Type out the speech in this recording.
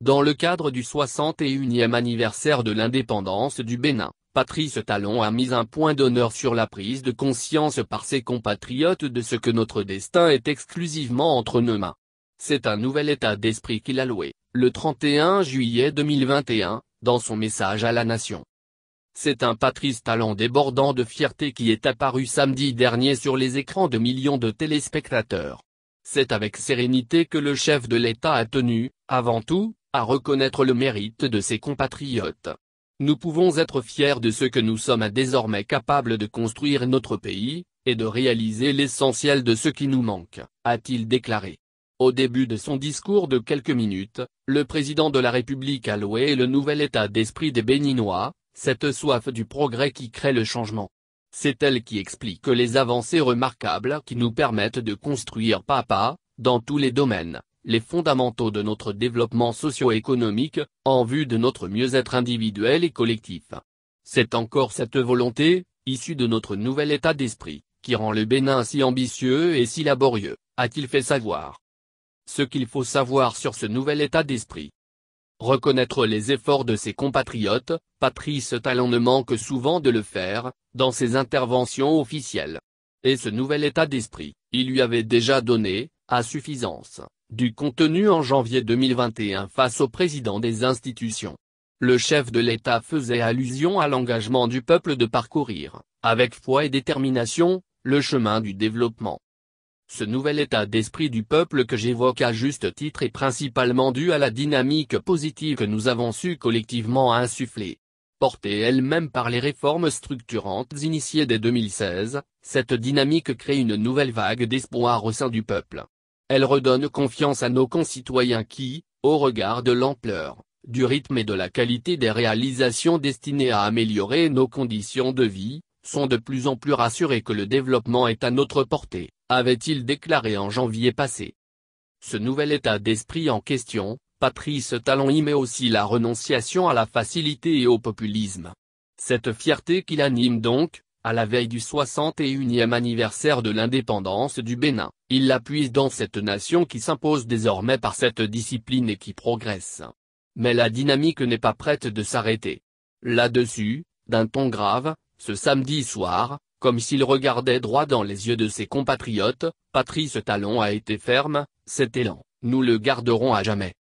Dans le cadre du 61e anniversaire de l'indépendance du Bénin, Patrice Talon a mis un point d'honneur sur la prise de conscience par ses compatriotes de ce que notre destin est exclusivement entre nos mains. C'est un nouvel état d'esprit qu'il a loué, le 31 juillet 2021, dans son message à la nation. C'est un Patrice Talon débordant de fierté qui est apparu samedi dernier sur les écrans de millions de téléspectateurs. C'est avec sérénité que le chef de l'État a tenu, avant tout, à reconnaître le mérite de ses compatriotes. Nous pouvons être fiers de ce que nous sommes à désormais capables de construire notre pays, et de réaliser l'essentiel de ce qui nous manque, a-t-il déclaré. Au début de son discours de quelques minutes, le président de la République a loué le nouvel état d'esprit des Béninois, cette soif du progrès qui crée le changement. C'est elle qui explique les avancées remarquables qui nous permettent de construire pas à pas, dans tous les domaines, les fondamentaux de notre développement socio-économique, en vue de notre mieux-être individuel et collectif. C'est encore cette volonté, issue de notre nouvel état d'esprit, qui rend le Bénin si ambitieux et si laborieux, a-t-il fait savoir. Ce qu'il faut savoir sur ce nouvel état d'esprit. Reconnaître les efforts de ses compatriotes, Patrice Talon ne manque souvent de le faire, dans ses interventions officielles. Et ce nouvel état d'esprit, il lui avait déjà donné, à suffisance du contenu en janvier 2021 face au président des institutions. Le chef de l'État faisait allusion à l'engagement du peuple de parcourir, avec foi et détermination, le chemin du développement. Ce nouvel état d'esprit du peuple que j'évoque à juste titre est principalement dû à la dynamique positive que nous avons su collectivement insuffler. Portée elle-même par les réformes structurantes initiées dès 2016, cette dynamique crée une nouvelle vague d'espoir au sein du peuple. Elle redonne confiance à nos concitoyens qui, au regard de l'ampleur, du rythme et de la qualité des réalisations destinées à améliorer nos conditions de vie, sont de plus en plus rassurés que le développement est à notre portée, avait-il déclaré en janvier passé. Ce nouvel état d'esprit en question, Patrice Talon y met aussi la renonciation à la facilité et au populisme. Cette fierté qui l'anime donc, à la veille du 61e anniversaire de l'indépendance du Bénin, il l'appuie dans cette nation qui s'impose désormais par cette discipline et qui progresse. Mais la dynamique n'est pas prête de s'arrêter. Là-dessus, d'un ton grave, ce samedi soir, comme s'il regardait droit dans les yeux de ses compatriotes, Patrice Talon a été ferme, cet élan, nous le garderons à jamais.